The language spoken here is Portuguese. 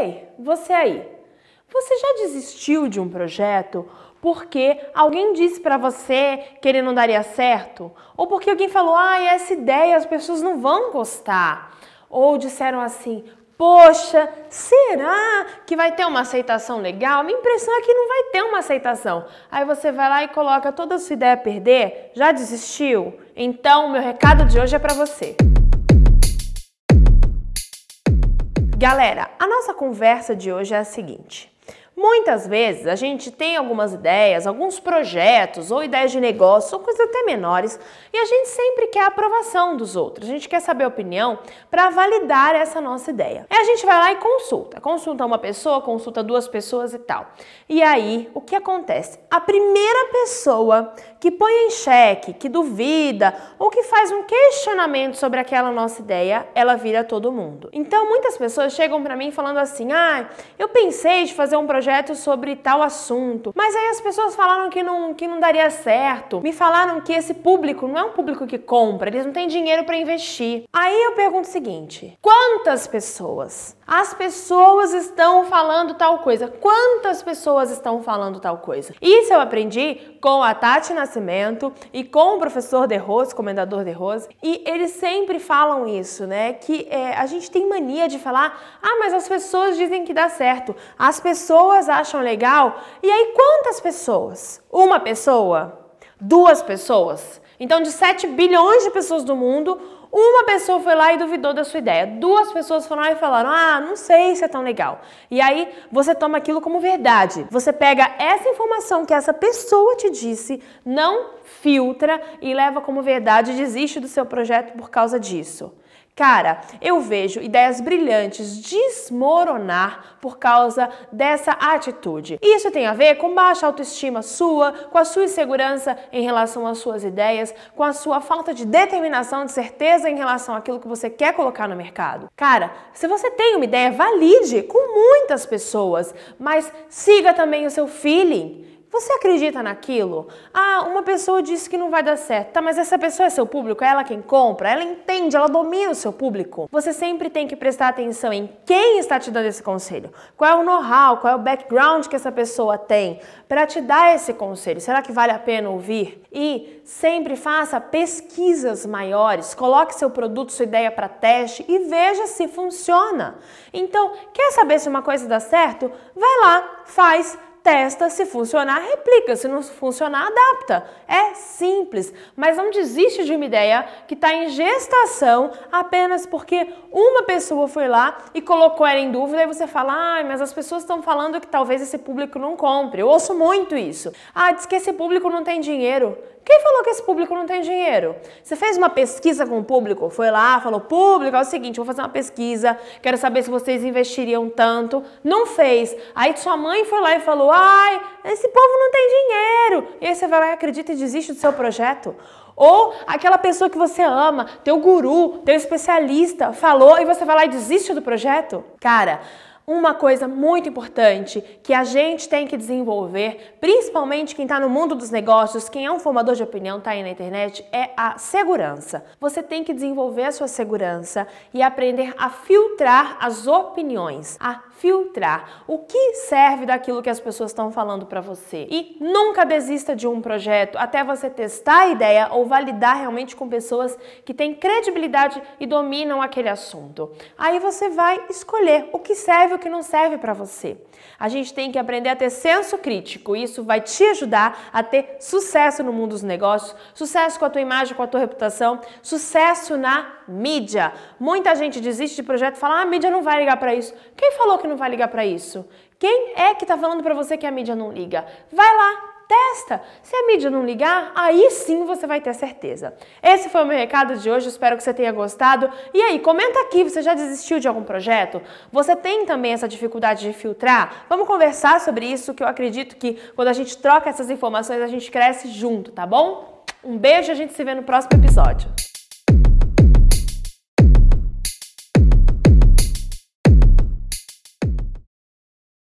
Ei, você aí, você já desistiu de um projeto porque alguém disse para você que ele não daria certo? Ou porque alguém falou, ah, essa ideia as pessoas não vão gostar? Ou disseram assim, poxa, será que vai ter uma aceitação legal? Minha impressão é que não vai ter uma aceitação. Aí você vai lá e coloca toda a sua ideia a perder? Já desistiu? Então, meu recado de hoje é para você. Galera, a nossa conversa de hoje é a seguinte. Muitas vezes a gente tem algumas ideias, alguns projetos ou ideias de negócio, ou coisas até menores, e a gente sempre quer a aprovação dos outros. A gente quer saber a opinião para validar essa nossa ideia. Aí a gente vai lá e consulta. Consulta uma pessoa, consulta duas pessoas e tal. E aí, o que acontece? A primeira pessoa que põe em xeque, que duvida ou que faz um questionamento sobre aquela nossa ideia, ela vira todo mundo. Então, muitas pessoas chegam para mim falando assim: "Ah, eu pensei de fazer um projeto projeto sobre tal assunto. Mas aí as pessoas falaram que não, que não daria certo. Me falaram que esse público não é um público que compra, eles não têm dinheiro para investir. Aí eu pergunto o seguinte: quantas pessoas? As pessoas estão falando tal coisa. Quantas pessoas estão falando tal coisa? Isso eu aprendi com a Tati Nascimento e com o professor De Rose, comendador De Rose, e eles sempre falam isso, né? Que é, a gente tem mania de falar, ah, mas as pessoas dizem que dá certo. As pessoas pessoas acham legal. E aí, quantas pessoas? Uma pessoa? Duas pessoas? Então, de 7 bilhões de pessoas do mundo, uma pessoa foi lá e duvidou da sua ideia. Duas pessoas foram lá e falaram: Ah, não sei se é tão legal. E aí você toma aquilo como verdade. Você pega essa informação que essa pessoa te disse, não filtra e leva como verdade e desiste do seu projeto por causa disso. Cara, eu vejo ideias brilhantes desmoronar por causa dessa atitude. Isso tem a ver com baixa autoestima sua, com a sua insegurança em relação às suas ideias, com a sua falta de determinação, de certeza em relação àquilo que você quer colocar no mercado. Cara, se você tem uma ideia, valide com muitas pessoas, mas siga também o seu feeling. Você acredita naquilo? Ah, uma pessoa disse que não vai dar certo. Tá, mas essa pessoa é seu público? É ela quem compra? Ela entende, ela domina o seu público. Você sempre tem que prestar atenção em quem está te dando esse conselho. Qual é o know-how, qual é o background que essa pessoa tem para te dar esse conselho? Será que vale a pena ouvir? E sempre faça pesquisas maiores. Coloque seu produto, sua ideia para teste e veja se funciona. Então, quer saber se uma coisa dá certo? Vai lá, faz testa, se funcionar, replica, se não funcionar, adapta. É simples, mas não desiste de uma ideia que está em gestação apenas porque uma pessoa foi lá e colocou ela em dúvida e você fala, ah, mas as pessoas estão falando que talvez esse público não compre. Eu ouço muito isso. Ah, diz que esse público não tem dinheiro. Quem falou que esse público não tem dinheiro? Você fez uma pesquisa com o público? Foi lá, falou: público, é o seguinte, vou fazer uma pesquisa, quero saber se vocês investiriam tanto. Não fez. Aí sua mãe foi lá e falou: ai, esse povo não tem dinheiro. E aí você vai lá e acredita e desiste do seu projeto. Ou aquela pessoa que você ama, teu guru, teu especialista, falou e você vai lá e desiste do projeto? Cara, uma coisa muito importante que a gente tem que desenvolver, principalmente quem está no mundo dos negócios, quem é um formador de opinião, está aí na internet, é a segurança. Você tem que desenvolver a sua segurança e aprender a filtrar as opiniões, a filtrar o que serve daquilo que as pessoas estão falando para você. E nunca desista de um projeto até você testar a ideia ou validar realmente com pessoas que têm credibilidade e dominam aquele assunto. Aí você vai escolher o que serve o que não serve para você. A gente tem que aprender a ter senso crítico. Isso vai te ajudar a ter sucesso no mundo dos negócios, sucesso com a tua imagem, com a tua reputação, sucesso na mídia. Muita gente desiste de projeto e fala: ah, a mídia não vai ligar para isso. Quem falou que não vai ligar para isso? Quem é que está falando para você que a mídia não liga? Vai lá, Testa! Se a mídia não ligar, aí sim você vai ter certeza. Esse foi o meu recado de hoje, espero que você tenha gostado. E aí, comenta aqui, você já desistiu de algum projeto? Você tem também essa dificuldade de filtrar? Vamos conversar sobre isso, que eu acredito que quando a gente troca essas informações, a gente cresce junto, tá bom? Um beijo e a gente se vê no próximo episódio.